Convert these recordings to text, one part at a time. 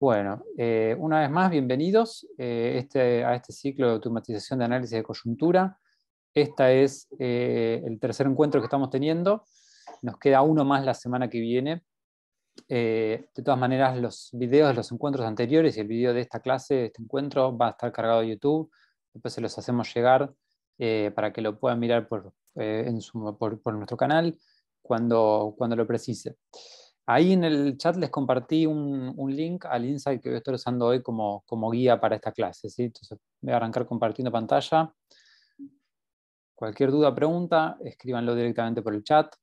Bueno, eh, una vez más, bienvenidos eh, este, a este ciclo de automatización de análisis de coyuntura. Este es eh, el tercer encuentro que estamos teniendo. Nos queda uno más la semana que viene. de todas maneras, los videos de los encuentros anteriores y el video de esta clase, de este encuentro, va a estar cargado a YouTube. Después se los hacemos llegar para que lo puedan mirar por, en su, por nuestro canal cuando, cuando lo precise. Ahí en el chat les compartí un, link al insight que voy usando hoy como, como guía para esta clase. ¿sí? voy a arrancar compartiendo pantalla. Cualquier duda, pregunta, escríbanlo directamente por el chat.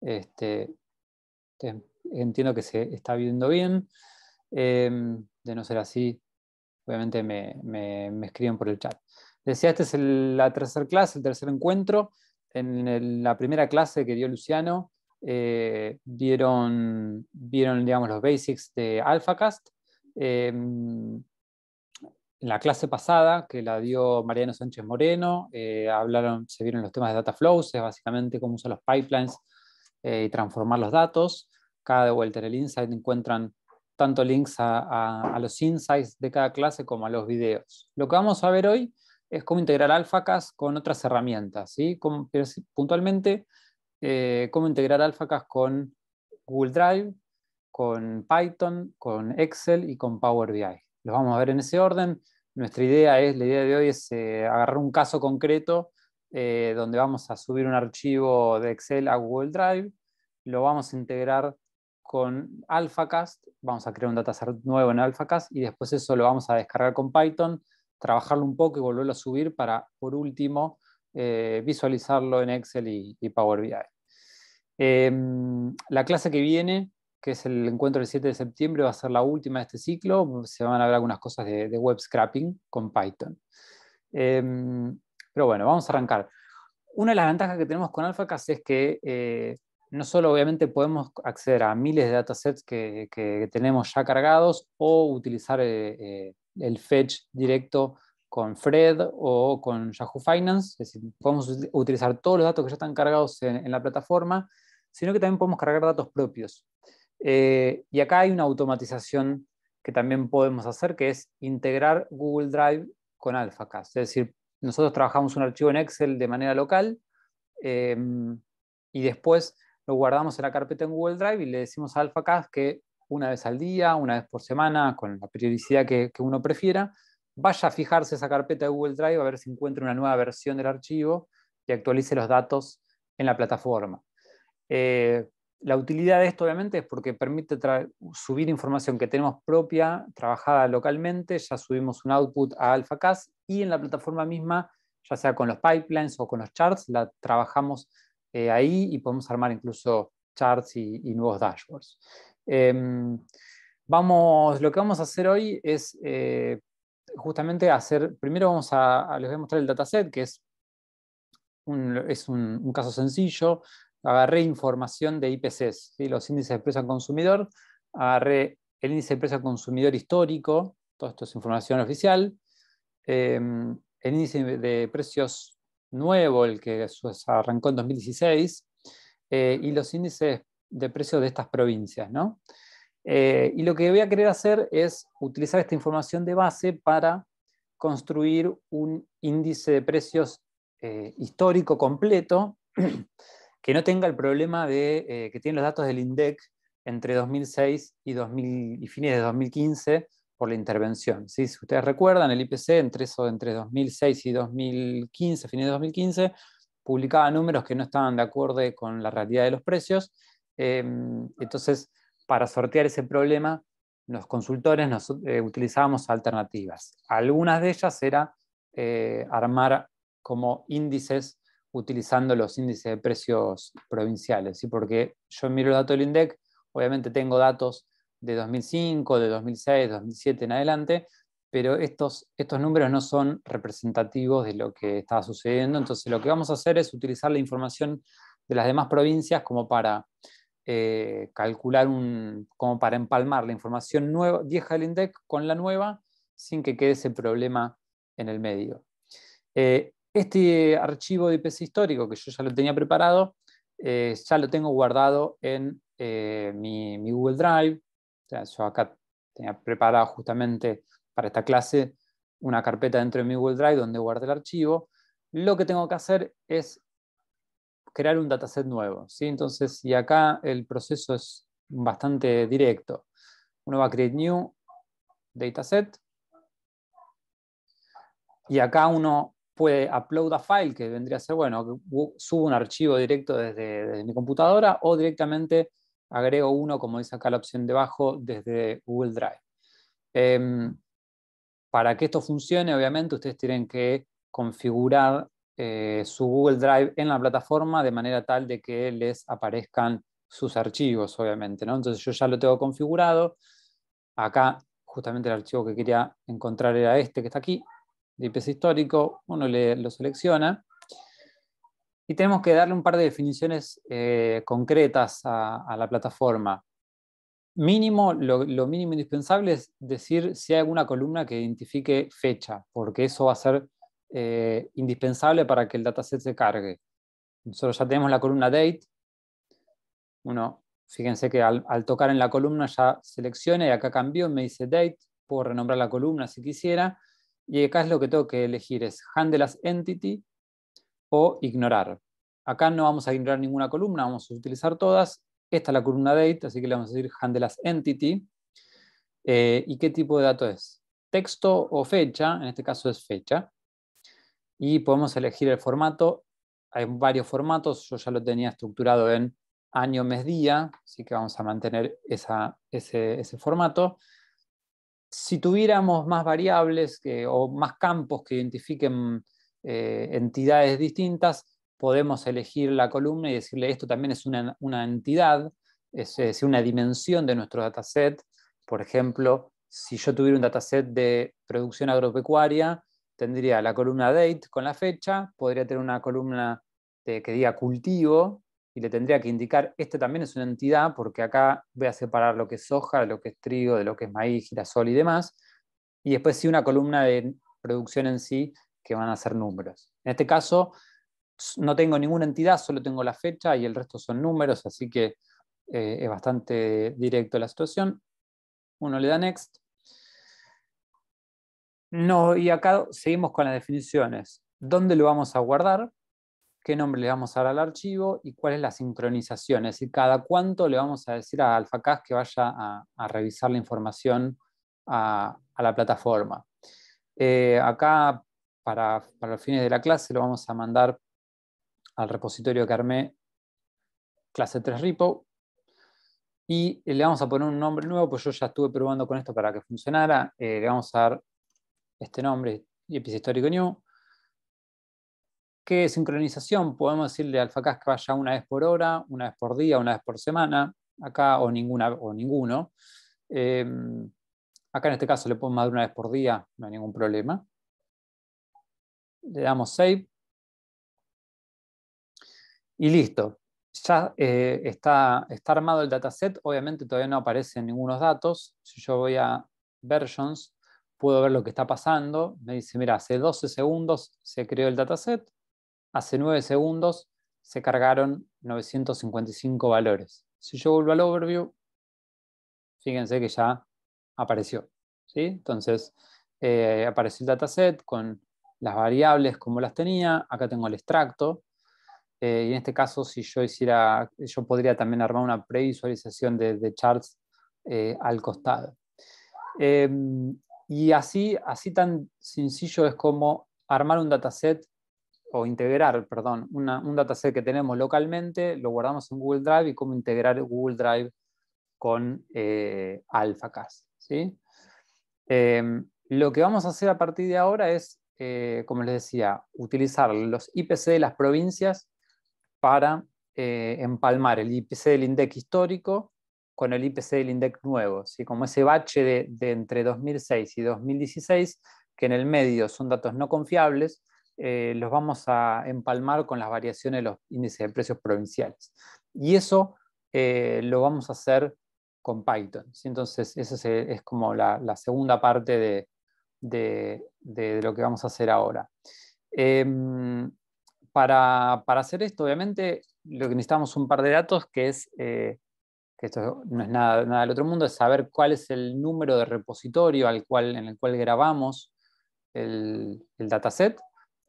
Este, entiendo que se está viendo bien. Em, de no ser así, obviamente me, escriben por el chat. Decía, esta es la tercera clase, el tercer encuentro. En la primera clase que dio Luciano, eh, vieron, vieron digamos, los basics de AlphaCast. Eh, en la clase pasada, que la dio Mariano Sánchez Moreno, eh, hablaron, se vieron los temas de data flows, es básicamente cómo usar los pipelines y transformar los datos. Cada de vuelta el insight encuentran tanto links a, los insights de cada clase como a los videos. Lo que vamos a ver hoy es cómo integrar AlphaCast con otras herramientas. ¿sí? puntualmente, eh, cómo integrar Alphacast con Google Drive, con Python, con Excel y con Power BI. Los vamos a ver en ese orden. Nuestra idea es, la idea de hoy es eh, agarrar un caso concreto eh, donde vamos a subir un archivo de Excel a Google Drive, lo vamos a integrar con AlphaCast, vamos a crear un dataset nuevo en AlphaCast y después eso lo vamos a descargar con Python, trabajarlo un poco y volverlo a subir para, por último, eh, visualizarlo en Excel y, Power BI. Em, la clase que viene, que es el encuentro del 7 de septiembre, va a ser la última de este ciclo. Se van a ver algunas cosas de, web scrapping con Python. Em, pero bueno, vamos a arrancar. Una de las ventajas que tenemos con AlphaCast es que eh, no solo obviamente podemos acceder a miles de datasets que, que tenemos ya cargados o utilizar eh, el fetch directo con Fred o con Yahoo Finance, es decir, podemos utilizar todos los datos que ya están cargados en, la plataforma, sino que también podemos cargar datos propios. Eh, y acá hay una automatización que también podemos hacer, que es integrar Google Drive con AlphaCast. Es decir, nosotros trabajamos un archivo en Excel de manera local em, y después lo guardamos en la carpeta en Google Drive y le decimos a AlphaCast que una vez al día, una vez por semana, con la periodicidad que uno prefiera, vaya a fijarse esa carpeta de Google Drive a ver si encuentra una nueva versión del archivo y actualice los datos en la plataforma. Eh, la utilidad de esto obviamente es porque permite subir información que tenemos propia, trabajada localmente, ya subimos un output a AlphaCast y en la plataforma misma, ya sea con los pipelines o con los charts, la trabajamos eh, ahí y podemos armar incluso charts y, nuevos dashboards. Em, vamos, lo que vamos a hacer hoy es eh, justamente hacer, primero vamos a, les voy a mostrar el dataset, que es un, es un, caso sencillo, agarré información de IPCs, los índices de precio al consumidor, agarré el índice de precio al consumidor histórico, todo esto es información oficial, em, el índice de precios nuevo, el que pues, arrancó en 2016, eh, y los índices de precios de estas provincias, ¿no? Eh, y lo que voy a querer hacer es utilizar esta información de base para construir un índice de precios eh, histórico completo que no tenga el problema de, eh, que tiene los datos del INDEC entre 2006 y, fines de 2015 por la intervención. Si ustedes recuerdan, el IPC entre, eso, entre 2006 y 2015, fines de 2015, publicaba números que no estaban de acuerdo con la realidad de los precios. Em, entonces, para sortear ese problema, los consultores nos, eh, utilizábamos alternativas. Algunas de ellas era eh, armar como índices utilizando los índices de precios provinciales, porque yo miro el datos del INDEC, obviamente tengo datos de 2005, de 2006, 2007 en adelante, pero estos, estos números no son representativos de lo que estaba sucediendo, entonces lo que vamos a hacer es utilizar la información de las demás provincias como para eh, calcular un, como para empalmar la información nueva, vieja del INDEC con la nueva sin que quede ese problema en el medio. Eh, este archivo de IPC histórico que yo ya lo tenía preparado, eh, ya lo tengo guardado en mi, Google Drive. yo acá tenía preparado justamente para esta clase una carpeta dentro de mi Google Drive donde guardé el archivo. Lo que tengo que hacer es crear un dataset nuevo. ¿sí? Entonces, y acá el proceso es bastante directo. Uno va a create new dataset y acá uno puede upload a file, que vendría a ser, bueno, subo un archivo directo desde, mi computadora o directamente agrego uno, como dice acá la opción debajo, desde Google Drive. Em, para que esto funcione, obviamente, ustedes tienen que configurar eh, su Google Drive en la plataforma de manera tal de que les aparezcan sus archivos, obviamente. ¿no? Entonces yo ya lo tengo configurado. Acá justamente el archivo que quería encontrar era este que está aquí, de IPC histórico. Uno le, lo selecciona. Y tenemos que darle un par de definiciones eh, concretas a, la plataforma. Mínimo, lo, lo mínimo indispensable es decir si hay alguna columna que identifique fecha, porque eso va a ser eh, indispensable para que el dataset se cargue. Nosotros ya tenemos la columna date. Uno, fíjense que al, tocar en la columna ya selecciona y acá cambió, me dice date, puedo renombrar la columna si quisiera. Y acá es lo que tengo que elegir, es handle as entity o ignorar. Acá no vamos a ignorar ninguna columna, vamos a utilizar todas. Esta es la columna date, así que le vamos a decir handle as entity. Eh, ¿Y qué tipo de dato es? Texto o fecha, en este caso es fecha y podemos elegir el formato. Hay varios formatos, yo ya lo tenía estructurado en año, mes, día, así que vamos a mantener esa, ese, formato. Si tuviéramos más variables o más campos que identifiquen eh, entidades distintas, podemos elegir la columna y decirle esto también es una, entidad, es, es, una dimensión de nuestro dataset. Por ejemplo, si yo tuviera un dataset de producción agropecuaria, tendría la columna date con la fecha, podría tener una columna de, que diga cultivo y le tendría que indicar, este también es una entidad porque acá voy a separar lo que es soja, de lo que es trigo, de lo que es maíz, girasol y demás. Y después sí una columna de producción en sí que van a ser números. En este caso no tengo ninguna entidad, solo tengo la fecha y el resto son números, así que eh, es bastante directo la situación. Uno le da next no, y acá seguimos con las definiciones. ¿Dónde lo vamos a guardar? ¿Qué nombre le vamos a dar al archivo? ¿Y cuál es la sincronización? Es decir, cada cuánto le vamos a decir a Alfacas que vaya a, revisar la información a, la plataforma. Eh, acá, para, para los fines de la clase, lo vamos a mandar al repositorio que armé clase 3 repo, y le vamos a poner un nombre nuevo, pues yo ya estuve probando con esto para que funcionara. Eh, le vamos a dar este nombre, IPC histórico new. ¿Qué sincronización? Podemos decirle a Alphacast que vaya una vez por hora, una vez por día, una vez por semana, acá o, ninguna, o ninguno. Em, acá en este caso le podemos dar una vez por día, no hay ningún problema. Le damos save. Y listo. Ya eh, está, está armado el dataset. Obviamente todavía no aparecen ningunos datos. Si yo voy a versions, puedo ver lo que está pasando. Me dice, mira, hace 12 segundos se creó el dataset, hace 9 segundos se cargaron 955 valores. Si yo vuelvo al overview, fíjense que ya apareció. ¿sí? Entonces, eh, apareció el dataset con las variables como las tenía. Acá tengo el extracto. Eh, y en este caso, si yo hiciera, yo podría también armar una previsualización de, charts eh, al costado. Em, y así, así tan sencillo es como armar un dataset o integrar, perdón, un dataset que tenemos localmente, lo guardamos en Google Drive y cómo integrar Google Drive con eh, AlphaCast. Em, lo que vamos a hacer a partir de ahora es, eh, como les decía, utilizar los IPC de las provincias para eh, empalmar el IPC del INDEC histórico con el IPC del INDEC nuevo, como ese bache de, entre 2006 y 2016, que en el medio son datos no confiables, eh, los vamos a empalmar con las variaciones de los índices de precios provinciales. Y eso eh, lo vamos a hacer con Python. Entonces, esa es, como la, segunda parte de, lo que vamos a hacer ahora. Em, para, hacer esto, obviamente, lo que necesitamos un par de datos, que es eh, que esto no es nada, del otro mundo, es saber cuál es el número de repositorio al cual, en el cual grabamos el, el dataset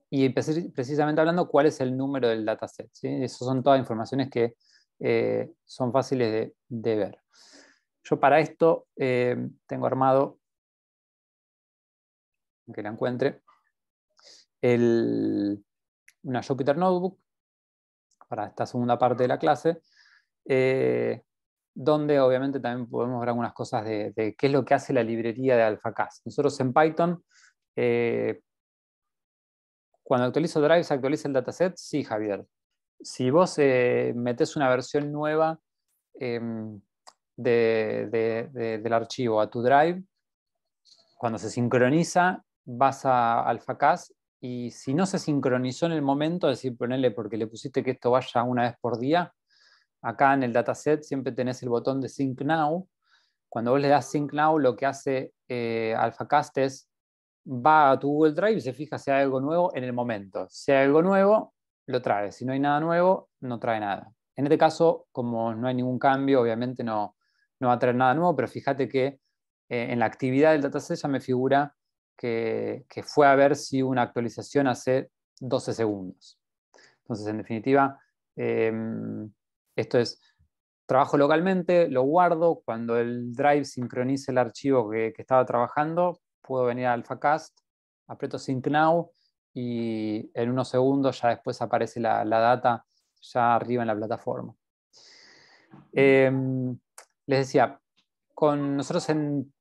y precisamente hablando cuál es el número del dataset. Esas son todas informaciones que eh, son fáciles de, ver. Yo para esto eh, tengo armado, que la encuentre, una Jupyter Notebook para esta segunda parte de la clase. Eh, donde obviamente también podemos ver algunas cosas de, qué es lo que hace la librería de AlphaCast. Nosotros en Python, eh, cuando actualizo Drive, ¿se actualiza el dataset? Sí, Javier. Si vos eh, metes una versión nueva em, de, del archivo a tu Drive, cuando se sincroniza, vas a AlphaCast y si no se sincronizó en el momento, es decir, ponele porque le pusiste que esto vaya una vez por día, acá en el dataset siempre tenés el botón de Sync Now. Cuando vos le das Sync Now, lo que hace eh, AlphaCast es va a tu Google Drive y se fija si hay algo nuevo en el momento. Si hay algo nuevo, lo trae. Si no hay nada nuevo, no trae nada. En este caso, como no hay ningún cambio, obviamente no, va a traer nada nuevo, pero fíjate que eh, en la actividad del dataset ya me figura que, fue a ver si una actualización hace 12 segundos. Entonces, en definitiva, em, esto es, trabajo localmente, lo guardo, cuando el drive sincronice el archivo que, estaba trabajando, puedo venir a AlphaCast, aprieto Sync Now y en unos segundos ya después aparece la, data ya arriba en la plataforma. Em, les decía, con, nosotros en,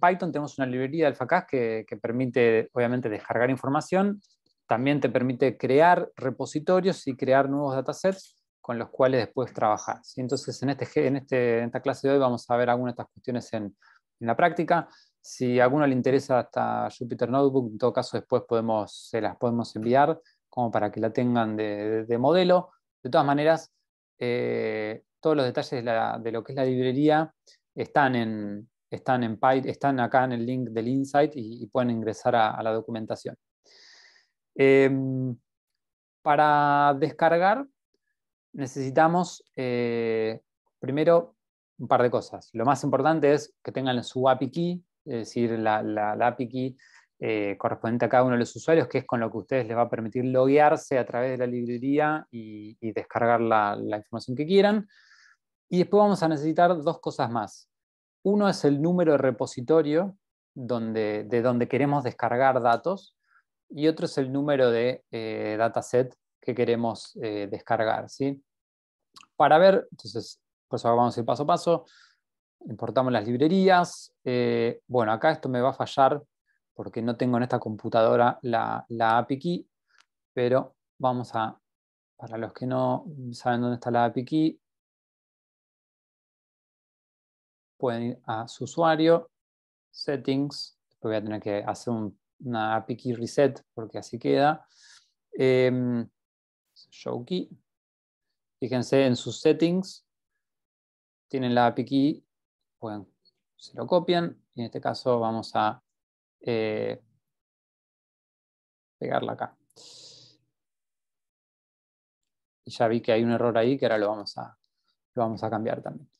Python tenemos una librería de AlphaCast que, permite, obviamente, descargar información. También te permite crear repositorios y crear nuevos datasets con los cuales después trabajar. Entonces, este en, este, en, esta clase de hoy vamos a ver algunas de estas cuestiones en, la práctica. Si a alguno le interesa hasta Jupyter Notebook, en todo caso después podemos, se las podemos enviar como para que la tengan de, modelo. De todas maneras, eh, todos los detalles de, lo que es la librería están, en, están, en están acá en el link del Insight y, pueden ingresar a, la documentación. Em, para descargar, necesitamos eh, primero un par de cosas. Lo más importante es que tengan su API key, es decir, la, API key eh, correspondiente a cada uno de los usuarios, que es con lo que ustedes les va a permitir loguearse a través de la librería y, descargar la, información que quieran. Y después vamos a necesitar dos cosas más. Uno es el número de repositorio donde, de donde queremos descargar datos y otro es el número de eh, dataset que queremos eh, descargar. ¿sí? Para ver, entonces, pues vamos a ir paso a paso. Importamos las librerías. Eh, bueno, acá esto me va a fallar porque no tengo en esta computadora la, la API key, pero vamos a, para los que no saben dónde está la API key, pueden ir a su usuario, settings, después voy a tener que hacer una API key reset porque así queda. Em, show key. Fíjense en sus settings, tienen la API key, pueden, se lo copian y en este caso vamos a eh, pegarla acá. Y ya vi que hay un error ahí que ahora lo vamos a, vamos a cambiar también.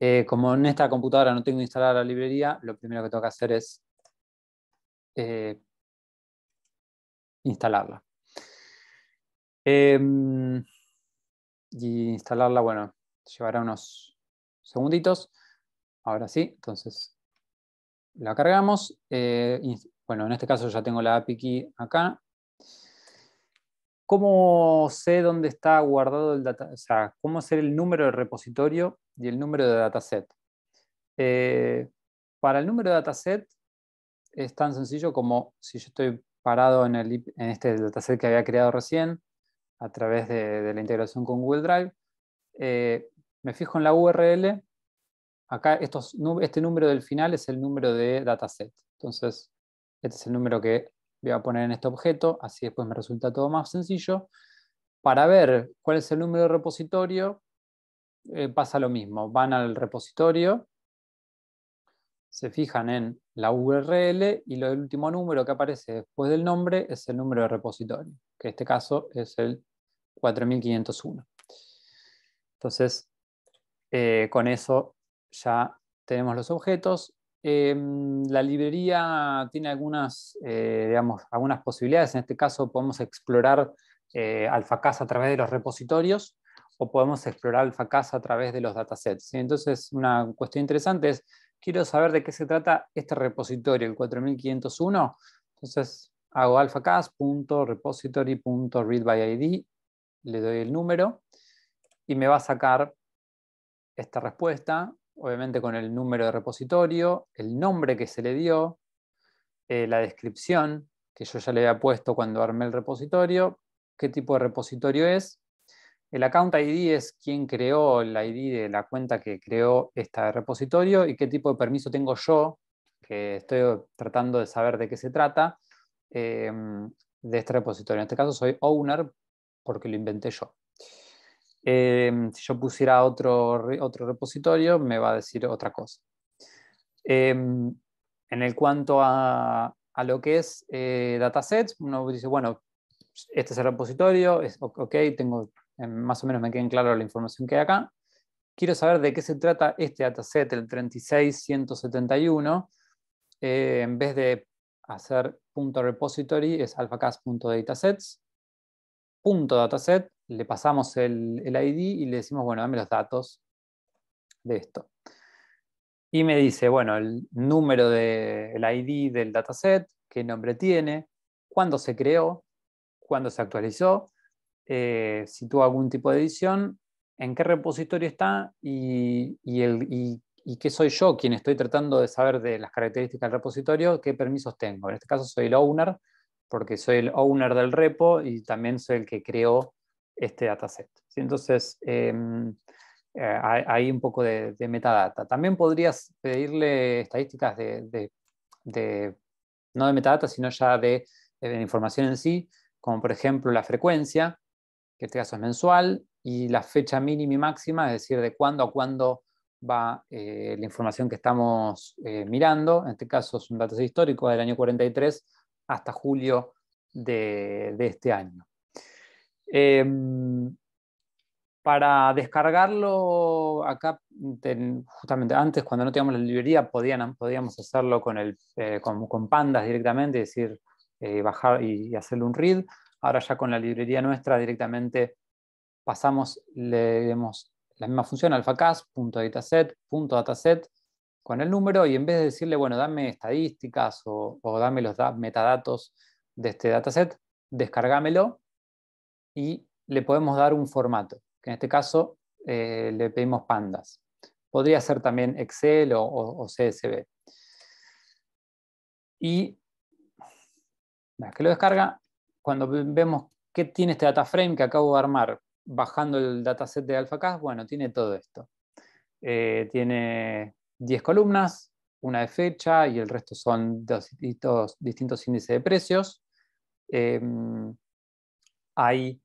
Eh, como en esta computadora no tengo instalada la librería, lo primero que tengo que hacer es eh, instalarla. Em, y instalarla, bueno, llevará unos segunditos. Ahora sí, entonces la cargamos. Eh, bueno, en este caso ya tengo la API key acá. ¿Cómo sé dónde está guardado el data? O sea, ¿cómo hacer el número de repositorio y el número de dataset? Eh, para el número de dataset es tan sencillo como si yo estoy parado en, el, en este dataset que había creado recién, a través de, la integración con Google Drive. Eh, me fijo en la URL. Acá estos, este número del final es el número de dataset. Entonces, este es el número que voy a poner en este objeto, así después me resulta todo más sencillo. Para ver cuál es el número de repositorio, eh, pasa lo mismo. Van al repositorio, se fijan en la URL y lo, el último número que aparece después del nombre es el número de repositorio, que en este caso es el 4501. Entonces, eh, con eso ya tenemos los objetos. Em, la librería tiene algunas, eh, digamos, algunas posibilidades. En este caso podemos explorar eh, AlphaCast a través de los repositorios o podemos explorar AlphaCast a través de los datasets. Entonces, una cuestión interesante es, quiero saber de qué se trata este repositorio, el 4501. Entonces, hago alphacast.repository.readbyid le doy el número y me va a sacar esta respuesta, obviamente con el número de repositorio, el nombre que se le dio, eh, la descripción que yo ya le había puesto cuando armé el repositorio, qué tipo de repositorio es. El account ID es quien creó el ID de la cuenta que creó este repositorio y qué tipo de permiso tengo yo, que estoy tratando de saber de qué se trata, eh, de este repositorio. En este caso soy owner porque lo inventé yo. Em, si yo pusiera otro, otro repositorio, me va a decir otra cosa. Em, en el cuanto a, lo que es eh, datasets, uno dice, bueno, este es el repositorio, es, ok, tengo, em, más o menos me queda en claro la información que hay acá. Quiero saber de qué se trata este dataset, el 36171. Eh, en vez de hacer .repository, es alphacast.datasets punto dataset, le pasamos el, ID y le decimos, bueno, dame los datos de esto. Y me dice, bueno, el número del de, ID del dataset, qué nombre tiene, cuándo se creó, cuándo se actualizó, eh, si tuvo algún tipo de edición, en qué repositorio está y, y, y, qué soy yo quien estoy tratando de saber de las características del repositorio, qué permisos tengo. En este caso soy el owner porque soy el owner del repo y también soy el que creó este dataset. Entonces, em, eh, hay un poco de, metadata. También podrías pedirle estadísticas de, no de metadata, sino ya eh, de, información en sí, como por ejemplo la frecuencia, que en este caso es mensual, y la fecha mínima y máxima, es decir, de cuándo a cuándo va eh, la información que estamos mirando. En este caso es un dataset histórico del año 43 hasta julio de, este año. Em, para descargarlo, acá justamente antes, cuando no teníamos la librería, podíamos hacerlo eh, con, pandas directamente, es decir, eh, bajar y, hacerle un read. Ahora ya con la librería nuestra directamente pasamos, le damos la misma función, dataset, con el número y en vez de decirle, bueno, dame estadísticas o, dame los metadatos de este dataset, descargámelo y le podemos dar un formato, que en este caso eh, le pedimos pandas. Podría ser también Excel o, CSV. Y que lo descarga, cuando vemos qué tiene este data frame que acabo de armar bajando el dataset de AlphaCast, bueno, tiene todo esto. Eh, tiene 10 columnas, una de fecha y el resto son distintos, índices de precios. Em, hay,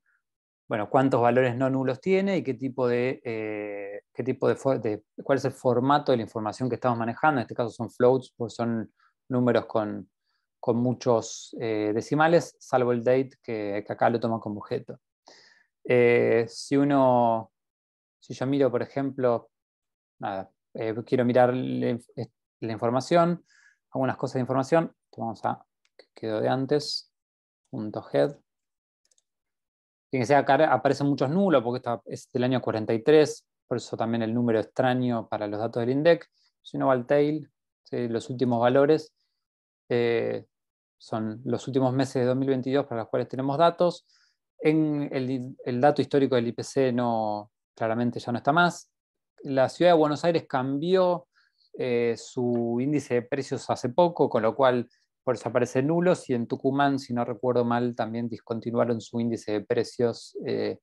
bueno, cuántos valores no nulos tiene y qué tipo de, eh, qué tipo de, cuál es el formato de la información que estamos manejando. En este caso son floats, porque son números con, muchos eh, decimales, salvo el date que, acá lo toma como objeto. Eh, si uno, si yo miro, por ejemplo, nada, eh, quiero mirar la, información, algunas cosas de información, vamos a, que quedó de antes, punto head. Fíjense, acá aparecen muchos nulos, porque es del año 43, por eso también el número extraño para los datos del INDEC. Si al tail, los últimos valores eh, son los últimos meses de 2022 para los cuales tenemos datos. En el, dato histórico del IPC no, claramente ya no está más la ciudad de Buenos Aires cambió eh, su índice de precios hace poco, con lo cual por eso nulos, y en Tucumán, si no recuerdo mal, también discontinuaron su índice de precios eh,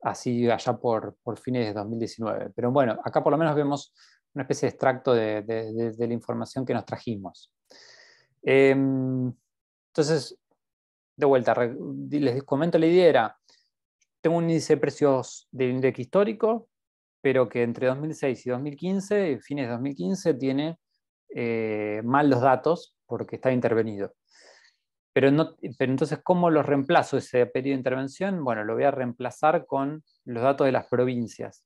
así allá por, fines de 2019. Pero bueno, acá por lo menos vemos una especie de extracto de, la información que nos trajimos. Em, entonces, de vuelta, les comento la idea tengo un índice de precios del índice histórico, pero que entre 2006 y 2015, fines de 2015, tiene eh, mal los datos porque está intervenido. Pero, no, pero entonces, ¿cómo los reemplazo ese periodo de intervención? Bueno, lo voy a reemplazar con los datos de las provincias.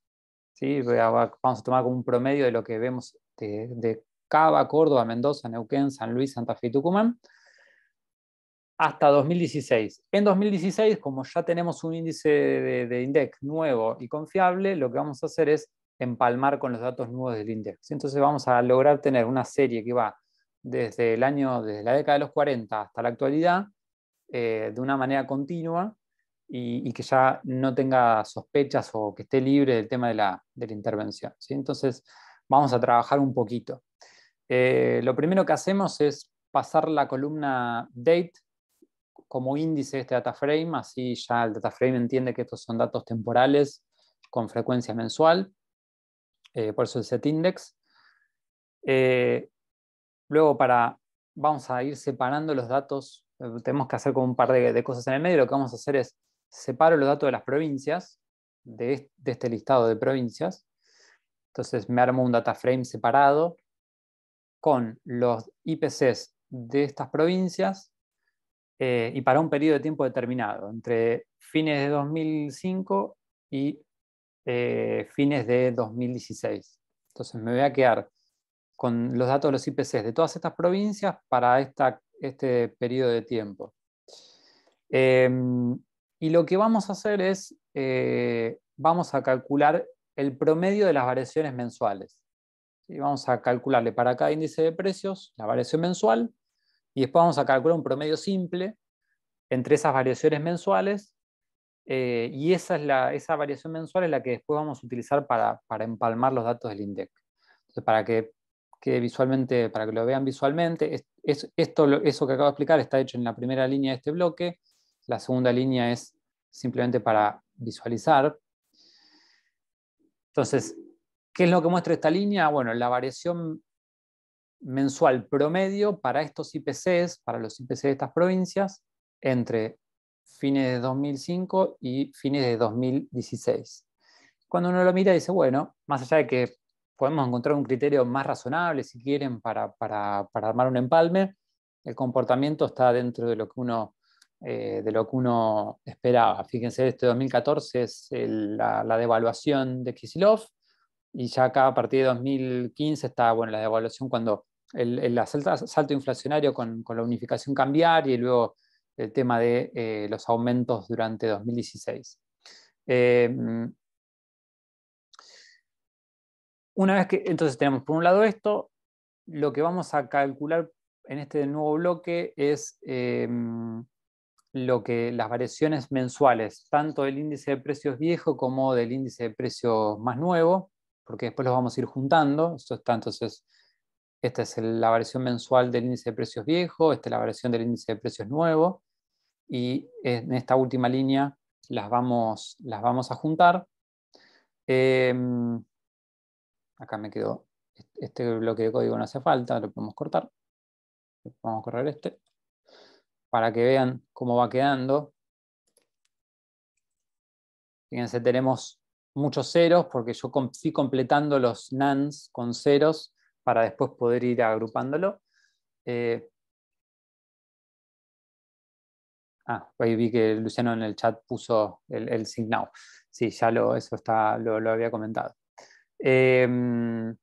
¿sí? vamos a tomar como un promedio de lo que vemos de, de Cava, Córdoba, Mendoza, Neuquén, San Luis, Santa Fe y Tucumán hasta 2016. En 2016, como ya tenemos un índice de, index nuevo y confiable, lo que vamos a hacer es empalmar con los datos nuevos del index. Entonces vamos a lograr tener una serie que va desde el año, desde la década de los 40 hasta la actualidad, eh, de una manera continua y, que ya no tenga sospechas o que esté libre del tema de la, intervención. Entonces vamos a trabajar un poquito. Eh, lo primero que hacemos es pasar la columna date como índice este data frame, así ya el data frame entiende que estos son datos temporales con frecuencia mensual, eh, por eso el set index. Eh, luego para, vamos a ir separando los datos, eh, tenemos que hacer como un par de, cosas en el medio, lo que vamos a hacer es separo los datos de las provincias, de, de este listado de provincias, entonces me armo un data frame separado con los IPCs de estas provincias eh, y para un periodo de tiempo determinado, entre fines de 2005 y eh, fines de 2016. Entonces me voy a quedar con los datos de los IPCs de todas estas provincias para este periodo de tiempo. Em, y lo que vamos a hacer es, eh, vamos a calcular el promedio de las variaciones mensuales. Y vamos a calcularle para cada índice de precios la variación mensual y después vamos a calcular un promedio simple entre esas variaciones mensuales eh, y esa, es la, esa variación mensual es la que después vamos a utilizar para, empalmar los datos del INDEC. para que, visualmente, para que lo vean visualmente, esto, eso que acabo de explicar está hecho en la primera línea de este bloque, la segunda línea es simplemente para visualizar. Entonces, ¿qué es lo que muestra esta línea? Bueno, la variación mensual promedio para estos IPCs, para los IPCs de estas provincias, entre fines de 2005 y fines de 2016. Cuando uno lo mira dice, bueno, más allá de que podemos encontrar un criterio más razonable, si quieren, para, armar un empalme, el comportamiento está dentro de lo que uno, eh, de lo que uno esperaba. Fíjense, este 2014 es la, devaluación de Kisilov, y ya acá a partir de 2015 está bueno, la devaluación cuando el, salto inflacionario con, la unificación cambiar y luego el tema de eh, los aumentos durante 2016. Eh, mm, una vez que, entonces tenemos por un lado esto, lo que vamos a calcular en este nuevo bloque es eh, mm, lo que, las variaciones mensuales, tanto del índice de precios viejo como del índice de precios más nuevo, porque después los vamos a ir juntando, esto está entonces esta es la variación mensual del índice de precios viejo, esta es la variación del índice de precios nuevo, y en esta última línea las vamos, las vamos a juntar. Em, acá me quedó este, este bloque de código no hace falta, lo podemos cortar. Vamos a correr este. Para que vean cómo va quedando. Fíjense, tenemos muchos ceros, porque yo fui completando los nans con ceros para después poder ir agrupándolo. Eh, ah, ahí vi que Luciano en el chat puso el, el signal. Sí, ya lo, eso lo, había comentado. Em,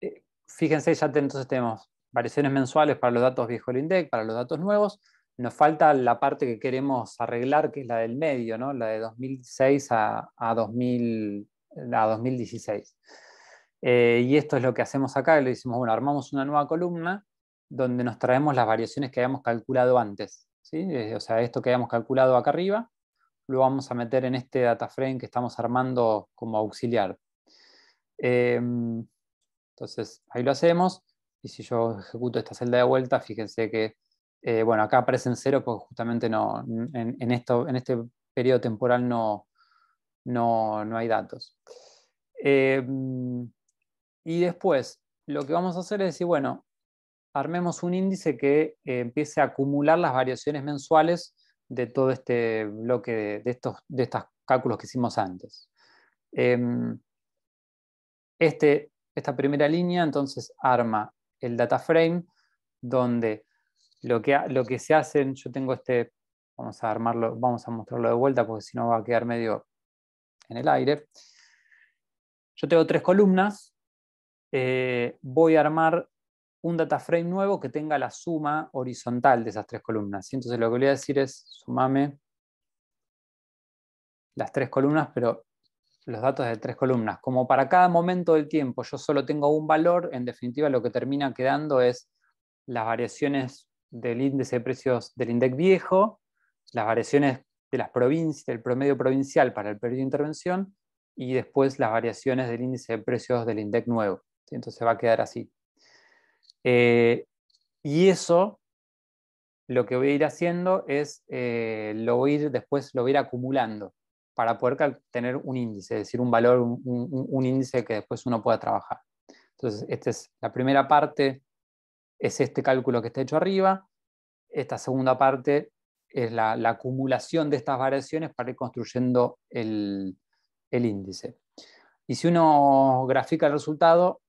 eh, fíjense, ya entonces tenemos variaciones mensuales para los datos viejos del INDEC, para los datos nuevos. Nos falta la parte que queremos arreglar, que es la del medio, la de 2006 a, a 2016. Eh, y esto es lo que hacemos acá, le decimos, bueno, armamos una nueva columna donde nos traemos las variaciones que habíamos calculado antes. Eh, o sea, esto que habíamos calculado acá arriba, lo vamos a meter en este data frame que estamos armando como auxiliar. Em, entonces, ahí lo hacemos. Y si yo ejecuto esta celda de vuelta, fíjense que, eh, bueno, acá aparecen cero porque justamente no, en, esto, en este periodo temporal no, no, hay datos. Em, y después, lo que vamos a hacer es decir, bueno, armemos un índice que eh, empiece a acumular las variaciones mensuales de todo este bloque de, estos, de cálculos que hicimos antes. Em, este, esta primera línea entonces arma el data frame donde lo que, lo que se hacen, yo tengo este, vamos a armarlo, vamos a mostrarlo de vuelta porque si no va a quedar medio en el aire. Yo tengo tres columnas, eh, voy a armar un data frame nuevo que tenga la suma horizontal de esas tres columnas. Entonces lo que voy a decir es, sumame las tres columnas, pero los datos de tres columnas. Como para cada momento del tiempo yo solo tengo un valor, en definitiva lo que termina quedando es las variaciones del índice de precios del INDEC viejo, las variaciones de las provincias, del promedio provincial para el periodo de intervención, y después las variaciones del índice de precios del INDEC nuevo entonces va a quedar así. Eh, y eso lo que voy a ir haciendo es, eh, lo voy ir, después lo voy a ir acumulando para poder tener un índice, es decir, un valor, un, índice que después uno pueda trabajar. Entonces, esta es la primera parte, es este cálculo que está hecho arriba. Esta segunda parte es la, acumulación de estas variaciones para ir construyendo el, el, índice. Y si uno grafica el resultado,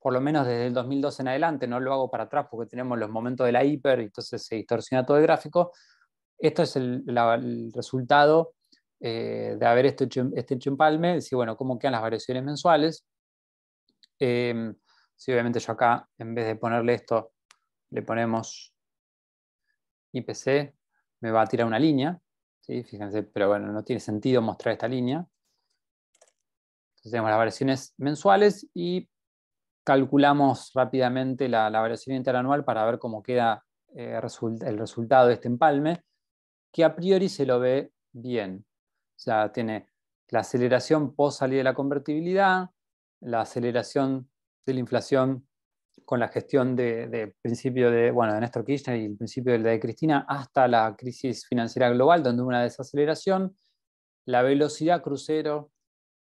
por lo menos desde el 2012 en adelante, no lo hago para atrás porque tenemos los momentos de la hiper y entonces se distorsiona todo el gráfico. Esto es el, resultado eh, de haber este, este empalme, decir, bueno, cómo quedan las variaciones mensuales. Em, si obviamente yo acá, en vez de ponerle esto, le ponemos IPC, me va a tirar una línea, ¿sí? fíjense, pero bueno, no tiene sentido mostrar esta línea. Entonces tenemos las variaciones mensuales y calculamos rápidamente la, velocidad variación interanual para ver cómo queda eh, el resultado de este empalme, que a priori se lo ve bien. O sea, tiene la aceleración post salida de la convertibilidad, la aceleración de la inflación con la gestión de, principio de, bueno, de Néstor Kirchner y el principio del de Cristina hasta la crisis financiera global, donde hubo una desaceleración, la velocidad crucero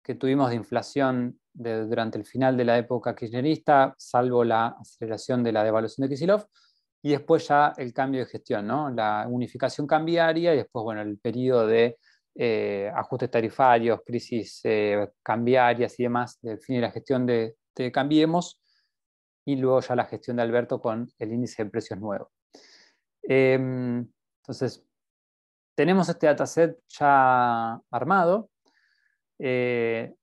que tuvimos de inflación durante el final de la época kirchnerista, salvo la aceleración de la devaluación de Kisilov, y después ya el cambio de gestión, la unificación cambiaria y después bueno, el periodo de eh, ajustes tarifarios, crisis eh, cambiarias y demás, del fin de la gestión de, Cambiemos, y luego ya la gestión de Alberto con el índice de precios nuevo. Em, entonces, tenemos este dataset ya armado. Eh,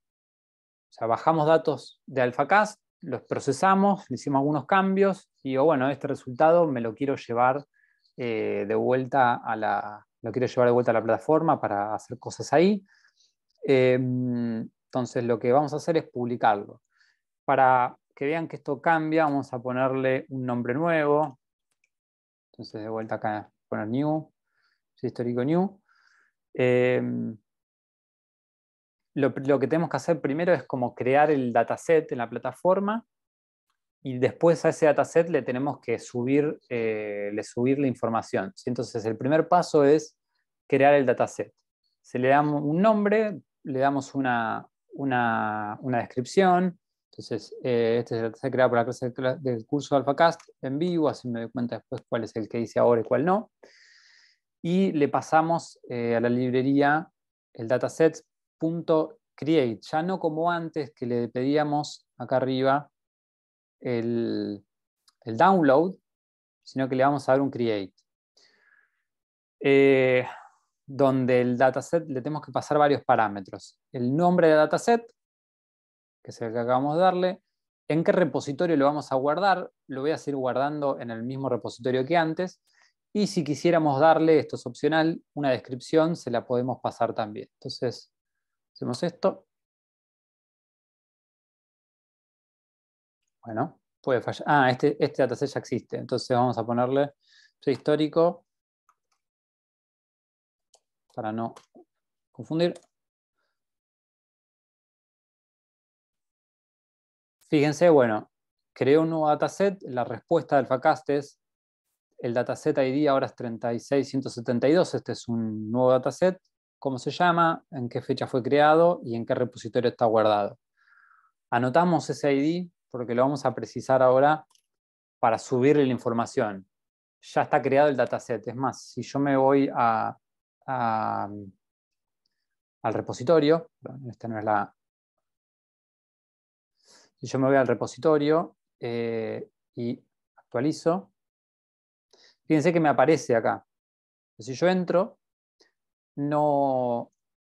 sea, bajamos datos de AlphaCast, los procesamos, le hicimos algunos cambios y digo, bueno, este resultado me lo quiero llevar eh, de vuelta a la lo quiero llevar vuelta a la plataforma para hacer cosas ahí. Em, entonces lo que vamos a hacer es publicarlo. Para que vean que esto cambia, vamos a ponerle un nombre nuevo. Entonces de vuelta acá poner new, histórico new. Em, lo, que tenemos que hacer primero es como crear el dataset en la plataforma y después a ese dataset le tenemos que subir, eh, subir la información. Entonces el primer paso es crear el dataset. Se le damos un nombre, le damos una, descripción. Entonces, eh, este es el dataset creado por la clase del curso de AlphaCast en vivo, así me doy cuenta después cuál es el que hice ahora y cuál no. Y le pasamos eh, a la librería el dataset punto create, ya no como antes que le pedíamos acá arriba el, download, sino que le vamos a dar un create. Eh, donde el dataset le tenemos que pasar varios parámetros. El nombre de dataset, que es el que acabamos de darle, en qué repositorio lo vamos a guardar, lo voy a seguir guardando en el mismo repositorio que antes, y si quisiéramos darle, esto es opcional, una descripción, se la podemos pasar también. Entonces, Hacemos esto. Bueno, puede fallar. Ah, este, este, dataset ya existe. Entonces vamos a ponerle histórico. para no confundir. Fíjense, bueno, creo un nuevo dataset, la respuesta del FACAST es, el dataset ID ahora es 36172. este es un nuevo dataset, cómo se llama, en qué fecha fue creado y en qué repositorio está guardado. Anotamos ese ID porque lo vamos a precisar ahora para subirle la información. Ya está creado el dataset. Es más, si yo me voy al repositorio, esta no es la... Si yo me voy al repositorio eh, y actualizo, fíjense que me aparece acá. Si yo entro, no,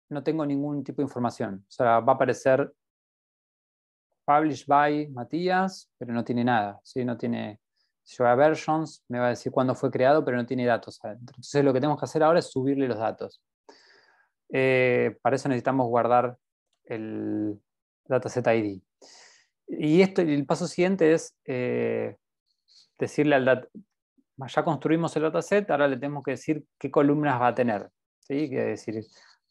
no tengo ningún tipo de información. O sea, va a aparecer published by Matías, pero no tiene nada. Si No tiene, versions, me va a decir cuándo fue creado, pero no tiene datos adentro. Entonces lo que tenemos que hacer ahora es subirle los datos. Eh, para eso necesitamos guardar el dataset ID. Y esto, el paso siguiente es eh, decirle al dataset, ya construimos el dataset, ahora le tenemos que decir qué columnas va a tener decir,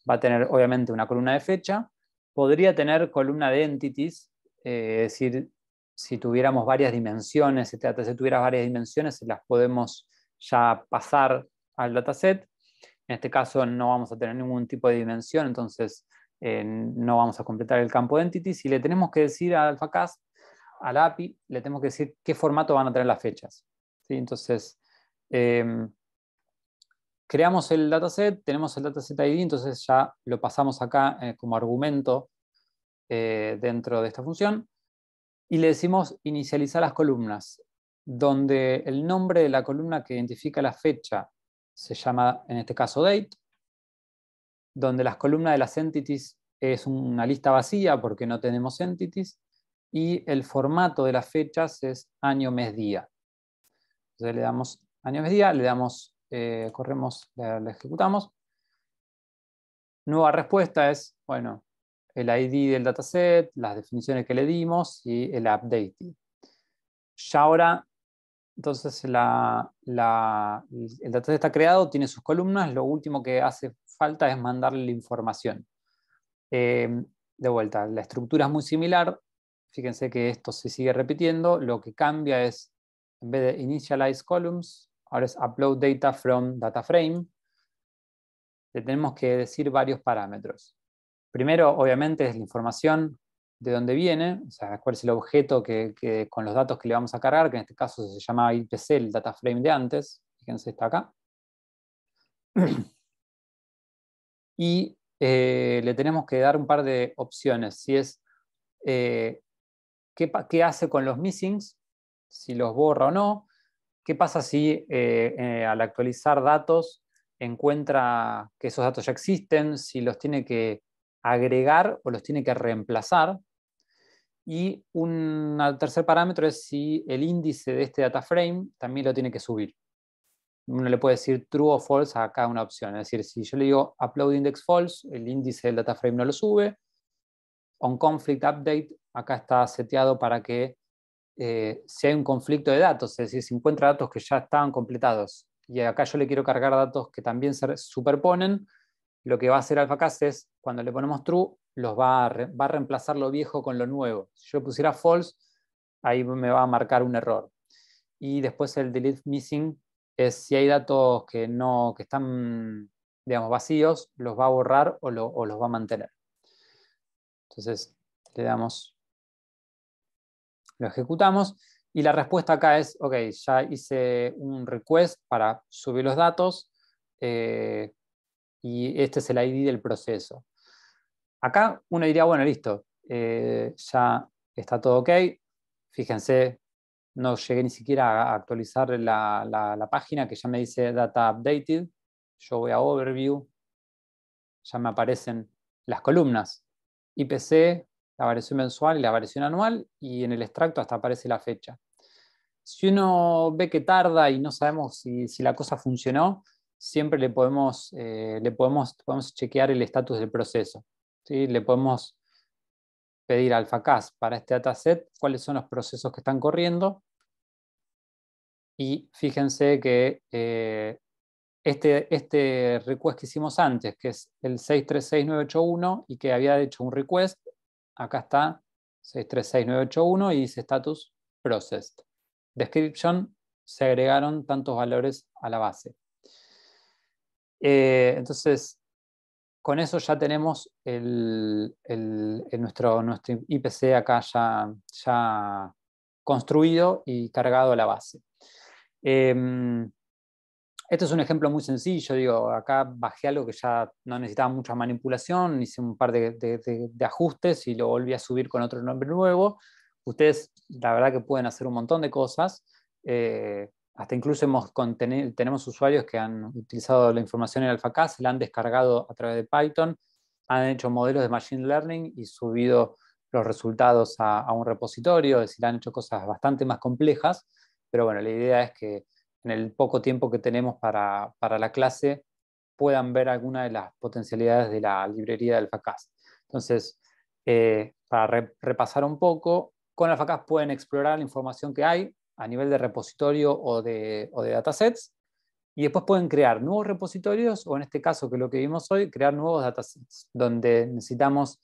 va a tener obviamente una columna de fecha, podría tener columna de entities, eh, es decir, si tuviéramos varias dimensiones, este si tuviera varias dimensiones, las podemos ya pasar al dataset. En este caso no vamos a tener ningún tipo de dimensión, entonces eh, no vamos a completar el campo de entities. Y le tenemos que decir a AlphaCast, al API, le tenemos que decir qué formato van a tener las fechas. ¿sí? Entonces, em, creamos el dataset, tenemos el dataset ID, entonces ya lo pasamos acá eh, como argumento eh, dentro de esta función y le decimos inicializar las columnas, donde el nombre de la columna que identifica la fecha se llama, en este caso, date, donde las columnas de las entities es una lista vacía porque no tenemos entities, y el formato de las fechas es año, mes, día. Entonces le damos año, mes, día, le damos eh, corremos, la, ejecutamos. Nueva respuesta es, bueno, el ID del dataset, las definiciones que le dimos y el update. Ya ahora, entonces, el dataset está creado, tiene sus columnas, lo último que hace falta es mandarle la información. Eh, de vuelta, la estructura es muy similar, fíjense que esto se sigue repitiendo, lo que cambia es, en vez de initialize columns, Ahora es upload data from data frame. Le tenemos que decir varios parámetros. Primero, obviamente, es la información de dónde viene, o sea, cuál es el objeto con los datos que le vamos a cargar, que en este caso se llama IPC, el data frame de antes. Fíjense, está acá. Y eh, le tenemos que dar un par de opciones. Si es eh, qué hace con los missings, si los borra o no, ¿Qué pasa si eh, eh, al actualizar datos encuentra que esos datos ya existen, si los tiene que agregar o los tiene que reemplazar? Y un tercer parámetro es si el índice de este data frame también lo tiene que subir. Uno le puede decir true o false a cada una opción. Es decir, si yo le digo upload index false, el índice del data frame no lo sube. On conflict update, acá está seteado para que eh, si hay un conflicto de datos, es decir, si encuentra datos que ya estaban completados y acá yo le quiero cargar datos que también se superponen, lo que va a hacer AlphaCast es, cuando le ponemos true, los va a, va a reemplazar lo viejo con lo nuevo. Si yo pusiera false, ahí me va a marcar un error. Y después el delete missing es si hay datos que, no, que están digamos, vacíos, los va a borrar o, o los va a mantener. Entonces, le damos lo ejecutamos y la respuesta acá es, ok, ya hice un request para subir los datos eh, y este es el ID del proceso. Acá uno diría, bueno, listo, eh, ya está todo ok. Fíjense, no llegué ni siquiera a actualizar la, la página que ya me dice data updated. Yo voy a overview, ya me aparecen las columnas. IPC, la variación mensual y la variación anual, y en el extracto hasta aparece la fecha. Si uno ve que tarda y no sabemos si, la cosa funcionó, siempre le podemos, eh, le podemos, podemos chequear el estatus del proceso. ¿sí? Le podemos pedir al FACAS para este dataset cuáles son los procesos que están corriendo. Y fíjense que eh, este, este request que hicimos antes, que es el 636981 y que había hecho un request, acá está 636981 y dice status processed. Description, se agregaron tantos valores a la base. Eh, entonces, con eso ya tenemos el, nuestro, nuestro, IPC acá ya, ya, construido y cargado a la base. Em, este es un ejemplo muy sencillo, digo, acá bajé algo que ya no necesitaba mucha manipulación, hice un par de, ajustes y lo volví a subir con otro nombre nuevo. Ustedes, la verdad que pueden hacer un montón de cosas, eh, hasta incluso hemos tenemos usuarios que han utilizado la información en AlphaCast, la han descargado a través de Python, han hecho modelos de Machine Learning y subido los resultados a, a un repositorio, es decir, han hecho cosas bastante más complejas, pero bueno, la idea es que en el poco tiempo que tenemos para, la clase, puedan ver alguna de las potencialidades de la librería de FACAS. Entonces, eh, para repasar un poco, con AlphaCast pueden explorar la información que hay a nivel de repositorio o de, datasets, y después pueden crear nuevos repositorios, o en este caso, que es lo que vimos hoy, crear nuevos datasets, donde necesitamos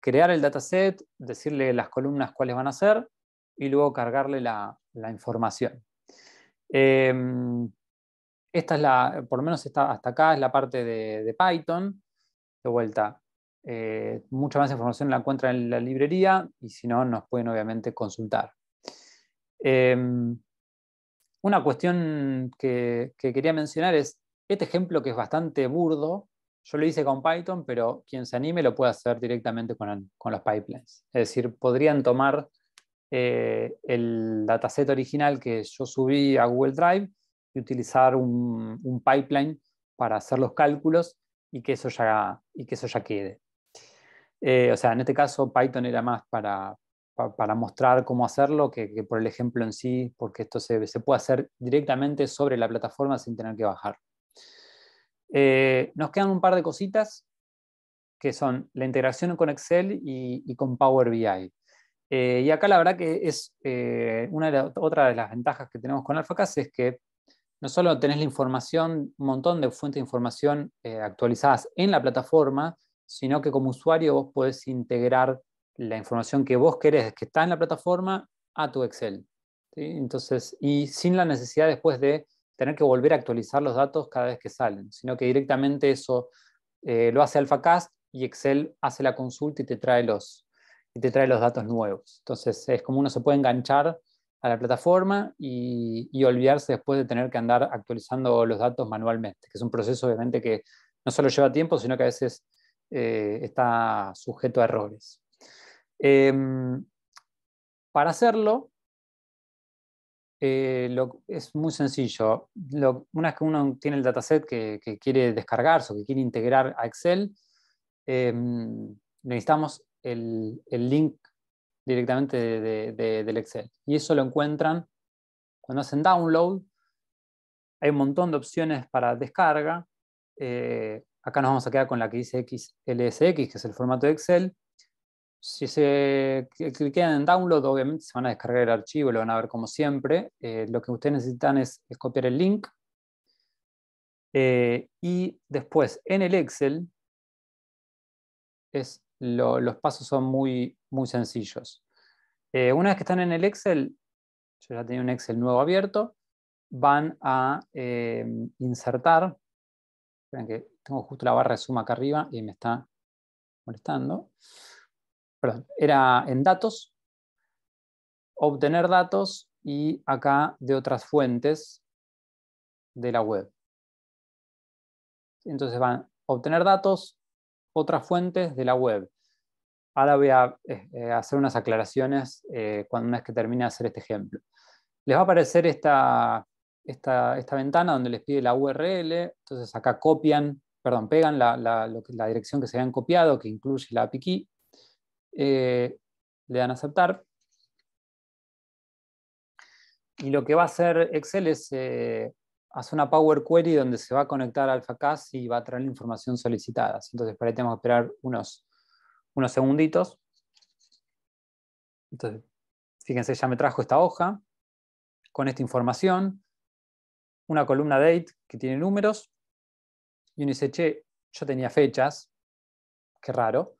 crear el dataset, decirle las columnas cuáles van a ser, y luego cargarle la información. Em, esta es la, por lo menos hasta acá es la parte de, Python. De vuelta, eh, mucha más información la encuentran en la librería y si no, nos pueden obviamente consultar. Em, una cuestión que, que, quería mencionar es este ejemplo que es bastante burdo. Yo lo hice con Python, pero quien se anime lo puede hacer directamente con, con los pipelines. Es decir, podrían tomar eh, el dataset original que yo subí a Google Drive y utilizar un, pipeline para hacer los cálculos y que eso ya, y que eso ya quede. Eh, o sea, en este caso Python era más para, mostrar cómo hacerlo que, por el ejemplo en sí, porque esto se, puede hacer directamente sobre la plataforma sin tener que bajar. Eh, nos quedan un par de cositas que son la integración con Excel y con Power BI. Eh, y acá la verdad que es eh, una otra de las ventajas que tenemos con AlphaCast es que no solo tenés la información, un montón de fuentes de información eh, actualizadas en la plataforma, sino que como usuario vos podés integrar la información que vos querés, que está en la plataforma, a tu Excel. Entonces, y sin la necesidad después de tener que volver a actualizar los datos cada vez que salen, sino que directamente eso lo hace AlphaCast y Excel hace la consulta y te trae los, y te trae los datos nuevos. Entonces es como uno se puede enganchar a la plataforma y, olvidarse después de tener que andar actualizando los datos manualmente, que es un proceso obviamente que no solo lleva tiempo, sino que a veces eh, está sujeto a errores. Em, para hacerlo, eh, es muy sencillo. una vez que uno tiene el dataset que, quiere descargarse o que quiere integrar a Excel, em, necesitamos el, link directamente del Excel. Y eso lo encuentran cuando hacen download. Hay un montón de opciones para descarga. Eh, acá nos vamos a quedar con la que dice XLSX, que es el formato de Excel. Si se cliquean en download, obviamente se van a descargar el archivo, lo van a ver como siempre. Eh, lo que ustedes necesitan es, copiar el link. Eh, y después en el Excel es los pasos son muy, muy sencillos. Eh, una vez que están en el Excel, yo ya tenía un Excel nuevo abierto, van a eh, insertar, esperen que tengo justo la barra de suma acá arriba y me está molestando, perdón, era en datos, obtener datos y acá de otras fuentes de la web. Entonces van a obtener datos, otras fuentes de la web. Ahora voy a eh, eh, hacer unas aclaraciones eh, cuando una vez que termine de hacer este ejemplo. Les va a aparecer esta, esta, ventana donde les pide la URL, entonces acá copian, perdón, pegan la, dirección que se habían copiado, que incluye la API key, le dan a aceptar. Y lo que va a hacer Excel es hace una Power Query donde se va a conectar a AlphaCas y va a traer la información solicitada. Entonces, para ahí tenemos que esperar unos, unos segunditos. Entonces, fíjense, ya me trajo esta hoja con esta información, una columna date que tiene números, y uno dice, che, yo tenía fechas, qué raro.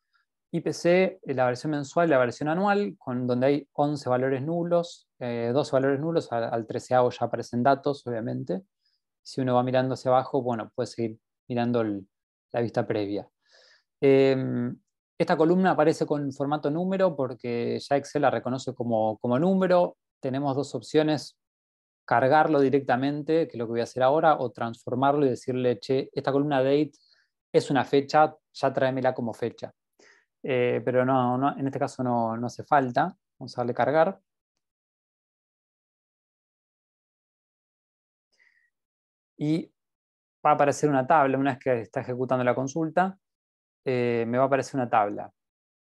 IPC, la versión mensual y la versión anual, con, donde hay 11 valores nulos, eh, 12 valores nulos, al, 13 13 ya aparecen datos, obviamente si uno va mirando hacia abajo, bueno, puede seguir mirando la vista previa. Em, esta columna aparece con formato número porque ya Excel la reconoce como, número. Tenemos dos opciones, cargarlo directamente, que es lo que voy a hacer ahora, o transformarlo y decirle, che, esta columna date es una fecha, ya tráemela como fecha. Eh, pero no, en este caso no, no hace falta, vamos a darle cargar. y va a aparecer una tabla, una vez que está ejecutando la consulta, eh, me va a aparecer una tabla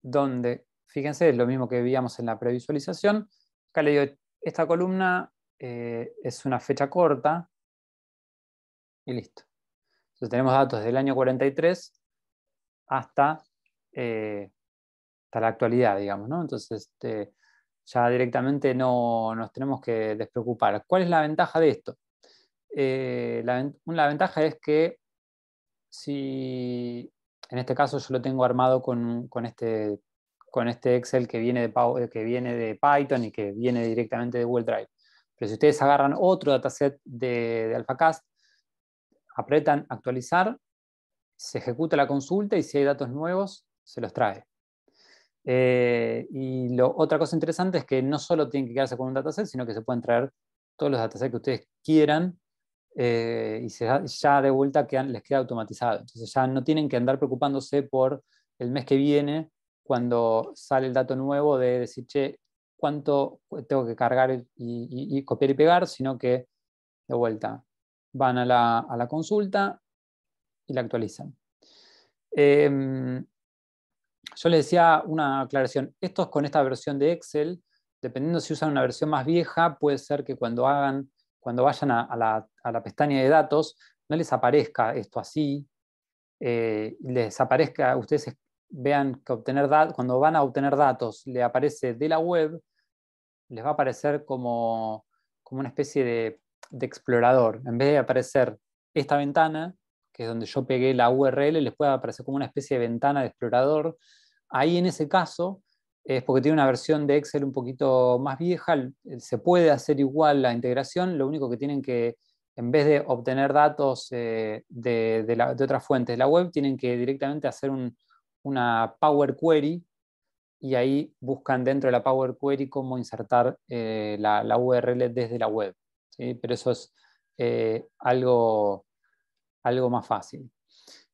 donde, fíjense, es lo mismo que veíamos en la previsualización, acá le digo, esta columna eh, es una fecha corta y listo. Entonces tenemos datos del año 43 hasta, eh, hasta la actualidad, digamos, ¿no? Entonces este, ya directamente no nos tenemos que despreocupar. ¿Cuál es la ventaja de esto? Eh, la, ventaja es que si en este caso yo lo tengo armado con, este, con este Excel que viene, de, eh, que viene de Python y que viene directamente de Google Drive. Pero si ustedes agarran otro dataset de, de AlphaCast, apretan actualizar, se ejecuta la consulta y si hay datos nuevos, se los trae. Eh, y otra cosa interesante es que no solo tienen que quedarse con un dataset, sino que se pueden traer todos los datasets que ustedes quieran eh, y ya de vuelta les queda automatizado. Entonces ya no tienen que andar preocupándose por el mes que viene cuando sale el dato nuevo de decir, che, cuánto tengo que cargar y, copiar y pegar, sino que de vuelta van a la, consulta y la actualizan. Em, yo les decía una aclaración, esto es con esta versión de Excel, dependiendo si usan una versión más vieja, puede ser que cuando hagan cuando vayan a, la, pestaña de datos, no les aparezca esto así, eh, les aparezca, ustedes vean que obtener cuando van a obtener datos le aparece de la web, les va a aparecer como, una especie de, de explorador. En vez de aparecer esta ventana, que es donde yo pegué la URL, les puede aparecer como una especie de ventana de explorador. Ahí en ese caso es porque tiene una versión de Excel un poquito más vieja, eh, se puede hacer igual la integración, lo único que tienen que, en vez de obtener datos eh, de, de, otras fuentes de la web, tienen que directamente hacer una Power Query y ahí buscan dentro de la Power Query cómo insertar eh, la, URL desde la web. Pero eso es algo, algo más fácil.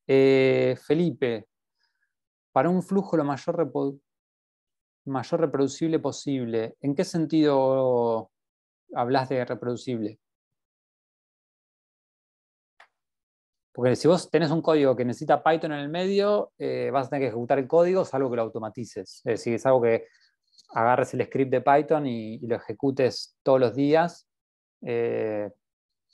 Felipe, para un flujo lo mayor mayor reproducible posible. ¿En qué sentido hablas de reproducible? Porque si vos tenés un código que necesita Python en el medio, eh, vas a tener que ejecutar el código, salvo que lo automatices. Es decir, es algo que agarres el script de Python y, lo ejecutes todos los días. Eh,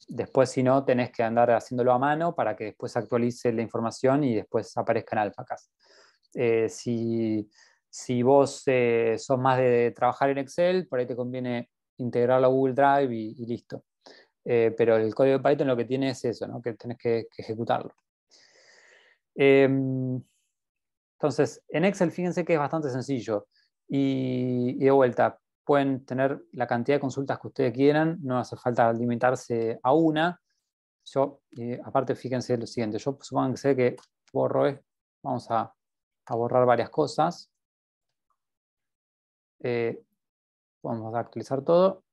después, si no, tenés que andar haciéndolo a mano para que después actualice la información y después aparezca en alpacas. Eh, si si vos eh, sos más de trabajar en Excel, por ahí te conviene integrarlo a Google Drive y, listo. Eh, pero el código de Python lo que tiene es eso, que tenés que, ejecutarlo. Em, entonces, en Excel fíjense que es bastante sencillo. Y, de vuelta, pueden tener la cantidad de consultas que ustedes quieran, no hace falta limitarse a una. Yo, eh, aparte, fíjense lo siguiente, yo supongo que sé que borro, vamos a borrar varias cosas. Eh, vamos a actualizar todo.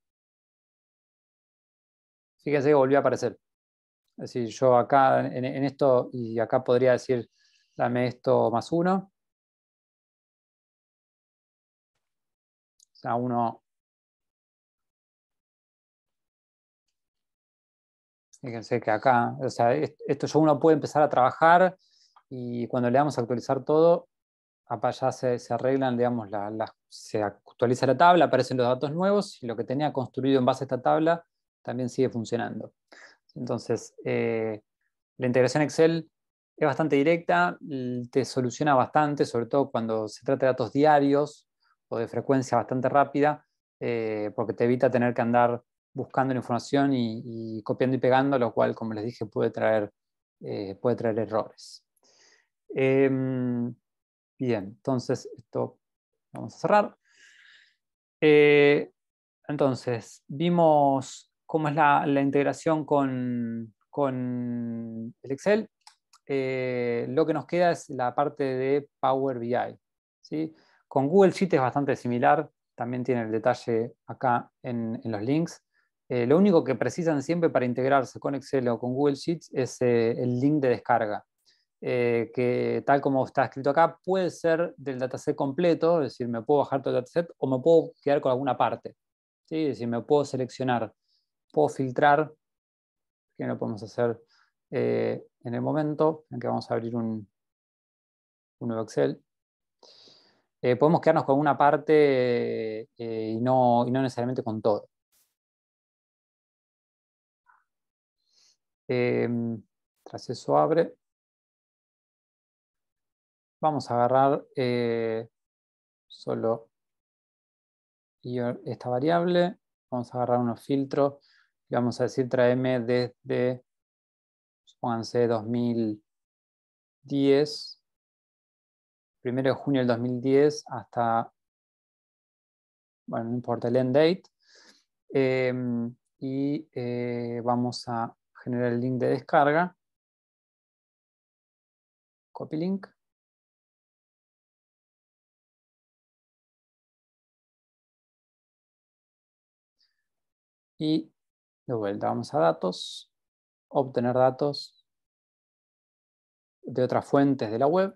Fíjense que volvió a aparecer. Es decir, yo acá en, esto y acá podría decir, dame esto más uno. O sea, uno... Fíjense que acá, o sea, esto yo uno puede empezar a trabajar y cuando le damos a actualizar todo, se, arreglan, digamos, se actualiza la tabla, aparecen los datos nuevos y lo que tenía construido en base a esta tabla también sigue funcionando. Entonces, eh, la integración Excel es bastante directa, te soluciona bastante, sobre todo cuando se trata de datos diarios o de frecuencia bastante rápida, eh, porque te evita tener que andar buscando la información y, copiando y pegando, lo cual, como les dije, puede traer, eh, puede traer errores. Em, Bien, entonces esto vamos a cerrar. Eh, entonces, vimos cómo es la, integración con, el Excel. Eh, lo que nos queda es la parte de Power BI. ¿sí? Con Google Sheets es bastante similar, también tiene el detalle acá en, los links. Eh, lo único que precisan siempre para integrarse con Excel o con Google Sheets es el link de descarga. Eh, que tal como está escrito acá, puede ser del dataset completo, es decir, me puedo bajar todo el dataset o me puedo quedar con alguna parte. ¿sí? Es decir, me puedo seleccionar, puedo filtrar, que no podemos hacer eh, en el momento, en que vamos a abrir un, nuevo Excel. Eh, podemos quedarnos con una parte y, y no necesariamente con todo. Em, tras eso abre vamos a agarrar eh, solo esta variable, vamos a agarrar unos filtros y vamos a decir traeme desde, supónganse, 2010, primero de junio del 2010 hasta, bueno, no importa el end date, em, y eh, vamos a generar el link de descarga, copy link, Y de vuelta vamos a datos, obtener datos de otras fuentes de la web.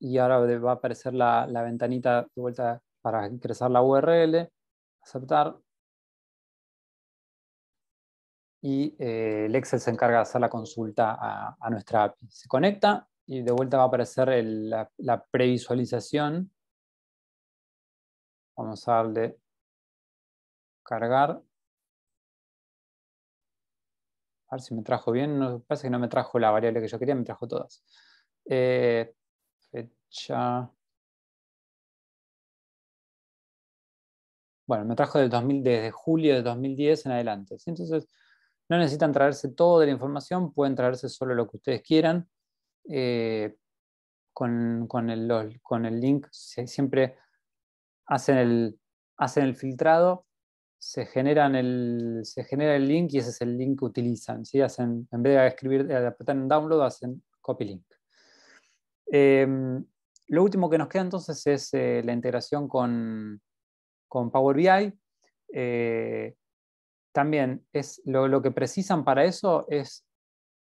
Y ahora va a aparecer la, ventanita de vuelta para ingresar la URL, aceptar. Y eh, el Excel se encarga de hacer la consulta a, a nuestra API. Se conecta, y de vuelta va a aparecer la, previsualización. Vamos a darle cargar. A ver si me trajo bien. No, pasa que no me trajo la variable que yo quería, me trajo todas. Eh, fecha. Bueno, me trajo 2000, desde julio de 2010 en adelante. Entonces, no necesitan traerse toda la información, pueden traerse solo lo que ustedes quieran. Eh, con, el, con, el, link, siempre hacen el, hacen el filtrado, se, generan el, se genera el link y ese es el link que utilizan. Hacen, en vez de escribir, de eh, apretar un download, hacen copy link. Em, lo último que nos queda entonces es eh, la integración con, Power BI. también es lo, lo, que precisan para eso es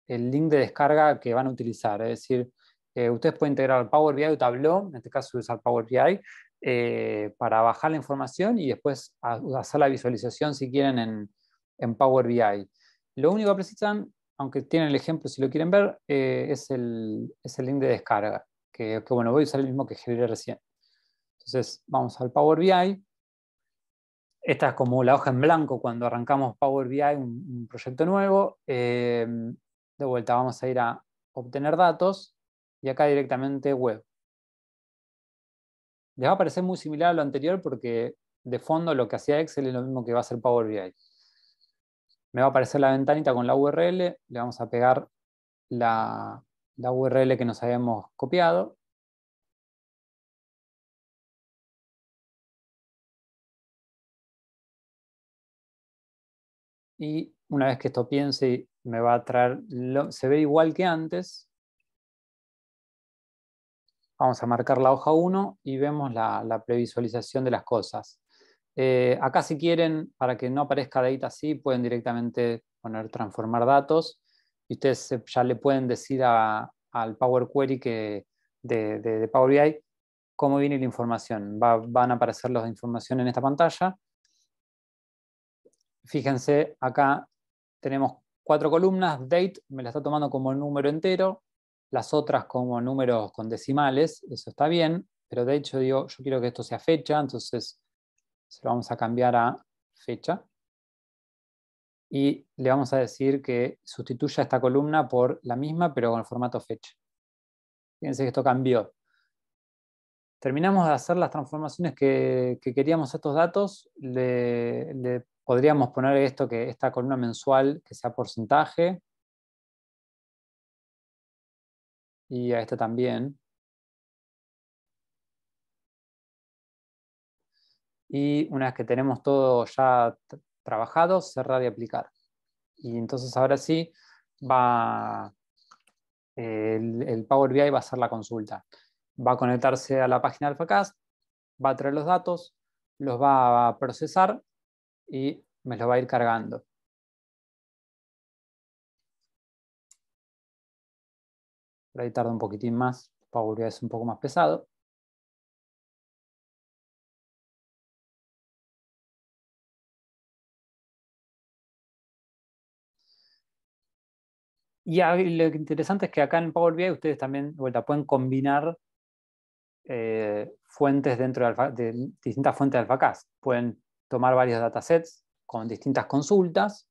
el link de descarga que van a utilizar. Es decir, eh, ustedes pueden integrar Power BI o Tableau, en este caso usar Power BI, eh, para bajar la información y después hacer la visualización si quieren en, en, Power BI. Lo único que necesitan aunque tienen el ejemplo si lo quieren ver, eh, es, el, link de descarga, que, bueno, voy a usar el mismo que generé recién. Entonces vamos al Power BI. Esta es como la hoja en blanco cuando arrancamos Power BI, un proyecto nuevo. De vuelta, vamos a ir a obtener datos y acá directamente web. Les va a parecer muy similar a lo anterior porque de fondo lo que hacía Excel es lo mismo que va a hacer Power BI. Me va a aparecer la ventanita con la URL, le vamos a pegar la, URL que nos habíamos copiado. Y una vez que esto piense me va a traer, se ve igual que antes. Vamos a marcar la hoja 1 y vemos la, previsualización de las cosas. Eh, acá si quieren, para que no aparezca data así, pueden directamente poner transformar datos y ustedes ya le pueden decir al Power Query que, de, Power BI cómo viene la información. van a aparecer las información en esta pantalla. Fíjense, acá tenemos cuatro columnas, date me la está tomando como número entero, las otras como números con decimales, eso está bien, pero de hecho digo, yo quiero que esto sea fecha, entonces se lo vamos a cambiar a fecha. Y le vamos a decir que sustituya esta columna por la misma, pero con el formato fecha. Fíjense que esto cambió. Terminamos de hacer las transformaciones que, queríamos a estos datos, le, le podríamos poner esto que esta columna mensual que sea porcentaje. Y a esta también. Y una vez que tenemos todo ya trabajado, cerrar de aplicar. Y entonces ahora sí va el, Power BI va a hacer la consulta. Va a conectarse a la página de AlphaCast, va a traer los datos, los va a procesar y me lo va a ir cargando. Por ahí tarda un poquitín más, Power BI es un poco más pesado. Y lo interesante es que acá en Power BI ustedes también vuelta, pueden combinar eh, fuentes dentro de, de, distintas fuentes de AlphaCast. Pueden tomar varios datasets con distintas consultas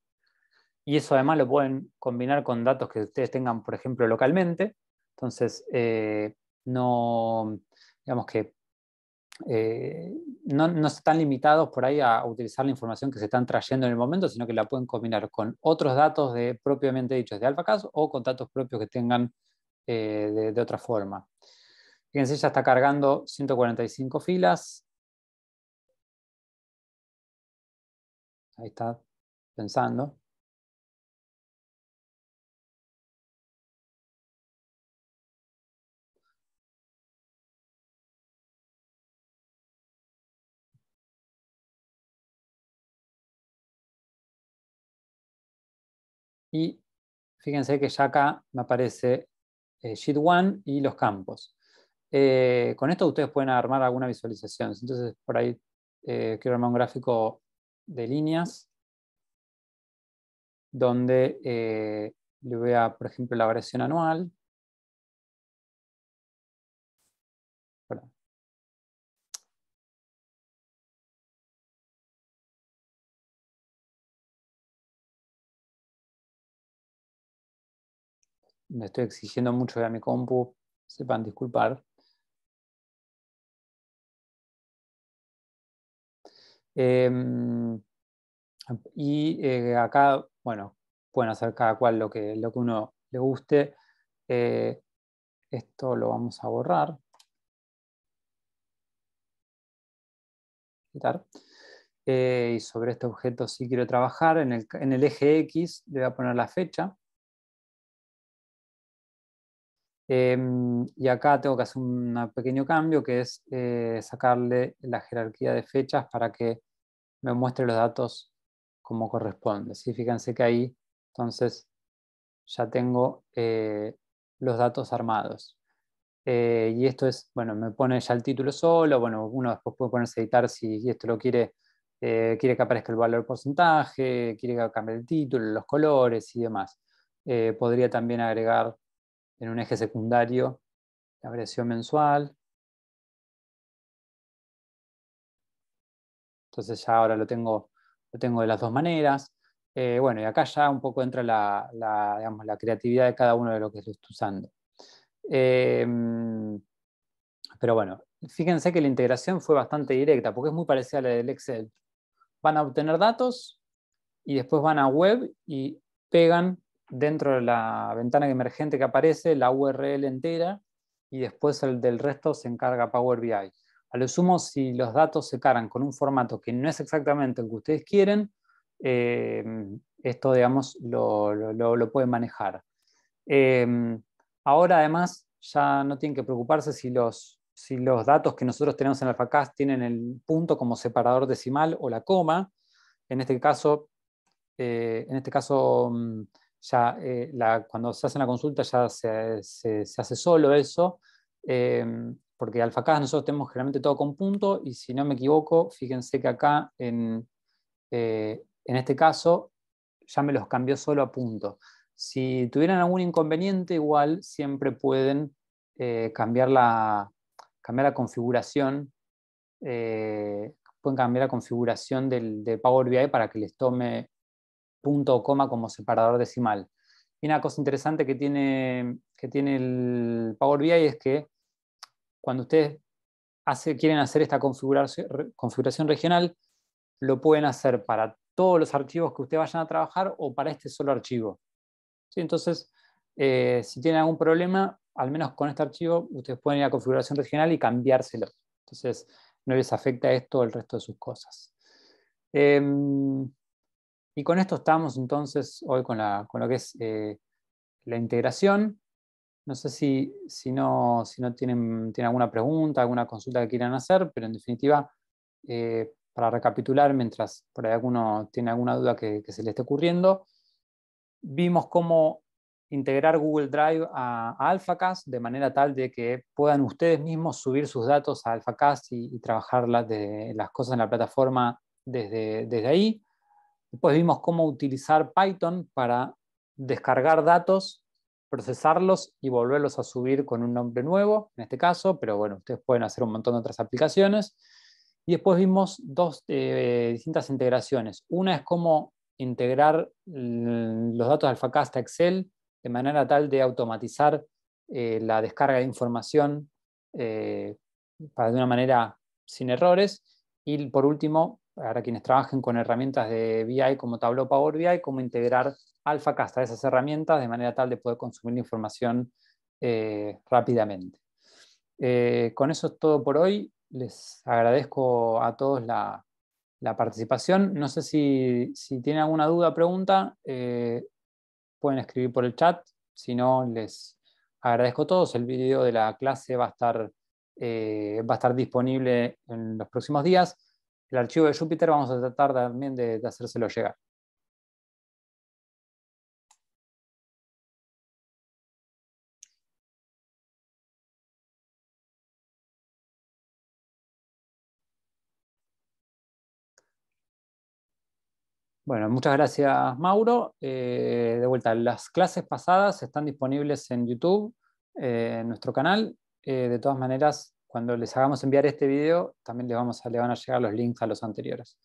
y eso además lo pueden combinar con datos que ustedes tengan, por ejemplo, localmente. Entonces, eh, no, digamos que eh, no, no, están limitados por ahí a utilizar la información que se están trayendo en el momento, sino que la pueden combinar con otros datos de, propiamente dichos de AlphaCast o con datos propios que tengan eh, de, de, otra forma. Fíjense, ya está cargando 145 filas, Ahí está pensando. Y fíjense que ya acá me aparece eh, Sheet 1 y los campos. Eh, con esto ustedes pueden armar alguna visualización. Entonces, por ahí eh, quiero armar un gráfico de líneas donde eh, le voy a, por ejemplo, la variación anual. Me estoy exigiendo mucho a mi compu, sepan disculpar. Em, y eh, acá, bueno, pueden hacer cada cual lo que, lo que uno le guste. Eh, esto lo vamos a borrar. Eh, y sobre este objeto sí quiero trabajar. En el, en el eje X le voy a poner la fecha. Em, y acá tengo que hacer un pequeño cambio que es eh, sacarle la jerarquía de fechas para que me muestre los datos como corresponde. ¿sí? Fíjense que ahí entonces ya tengo eh, los datos armados. Eh, y esto es, bueno, me pone ya el título solo, bueno, uno después puede ponerse a editar si esto lo quiere, quiere que aparezca el valor porcentaje, quiere que cambie el título, los colores y demás. podría también agregar en un eje secundario la variación mensual. Entonces ya ahora lo tengo, lo tengo de las dos maneras. Eh, bueno, y acá ya un poco entra la, creatividad de cada uno de los que estoy usando. Em, pero bueno, fíjense que la integración fue bastante directa, porque es muy parecida a la del Excel. Van a obtener datos y después van a web y pegan dentro de la ventana emergente que aparece la URL entera y después el del resto se encarga Power BI. A lo sumo, si los datos se cargan con un formato que no es exactamente el que ustedes quieren, eh, esto, digamos, lo, pueden manejar. Em, ahora, además, ya no tienen que preocuparse si los, los datos que nosotros tenemos en AlphaCast tienen el punto como separador decimal o la coma. En este caso, eh, en este caso mm, ya eh, cuando se hace la consulta ya se, hace solo eso, em, Porque porque Alphacast nosotros tenemos generalmente todo con punto, y si no me equivoco, fíjense que acá en, eh, en este caso ya me los cambió solo a punto. Si tuvieran algún inconveniente, igual siempre pueden eh, cambiar, la, cambiar la configuración pueden cambiar la configuración de Power BI para que les tome punto o coma como separador decimal. Y una cosa interesante que tiene, que tiene el Power BI es que cuando ustedes quieren hacer esta configuración, configuración regional, lo pueden hacer para todos los archivos que ustedes vayan a trabajar o para este solo archivo. ¿Sí? Entonces, eh, si tienen algún problema, al menos con este archivo, ustedes pueden ir a configuración regional y cambiárselo. Entonces, no les afecta esto o el resto de sus cosas. Em, y con esto estamos entonces hoy con, lo que es eh, la integración. No sé si, si no, si no tienen, alguna pregunta, alguna consulta que quieran hacer, pero en definitiva, eh, para recapitular, mientras por ahí alguno tiene alguna duda que, se le esté ocurriendo, vimos cómo integrar Google Drive a, AlphaCast de manera tal de que puedan ustedes mismos subir sus datos a AlphaCast y, trabajar las, de, las cosas en la plataforma desde, desde ahí. Después vimos cómo utilizar Python para descargar datos, procesarlos y volverlos a subir con un nombre nuevo, en este caso, pero bueno, ustedes pueden hacer un montón de otras aplicaciones. Y después vimos dos eh, distintas integraciones. Una es cómo integrar mm, los datos de AlphaCast a Excel de manera tal de automatizar eh, la descarga de información eh, para de una manera sin errores. Y por último, para quienes trabajen con herramientas de BI como Tableau Power BI, cómo integrar AlphaCast a esas herramientas de manera tal de poder consumir información eh, rápidamente. Eh, con eso es todo por hoy. Les agradezco a todos la, participación. No sé si, tienen alguna duda, o pregunta, eh, pueden escribir por el chat. Si no, les agradezco a todos. El video de la clase a va a estar disponible en los próximos días. El archivo de Júpiter vamos a tratar también de, hacérselo llegar. Bueno, muchas gracias Mauro. Eh, de vuelta, las clases pasadas están disponibles en YouTube, eh, en nuestro canal. Eh, de todas maneras, cuando les hagamos enviar este video, también les, vamos a, van a llegar los links a los anteriores.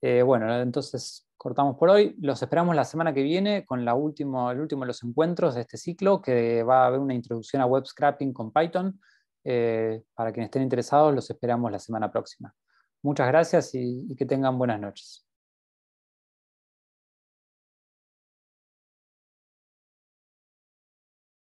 Eh, bueno, entonces cortamos por hoy. Los esperamos la semana que viene con la último, el último de los encuentros de este ciclo, que va a haber una introducción a web scrapping con Python. Eh, para quienes estén interesados, los esperamos la semana próxima. Muchas gracias y que tengan buenas noches.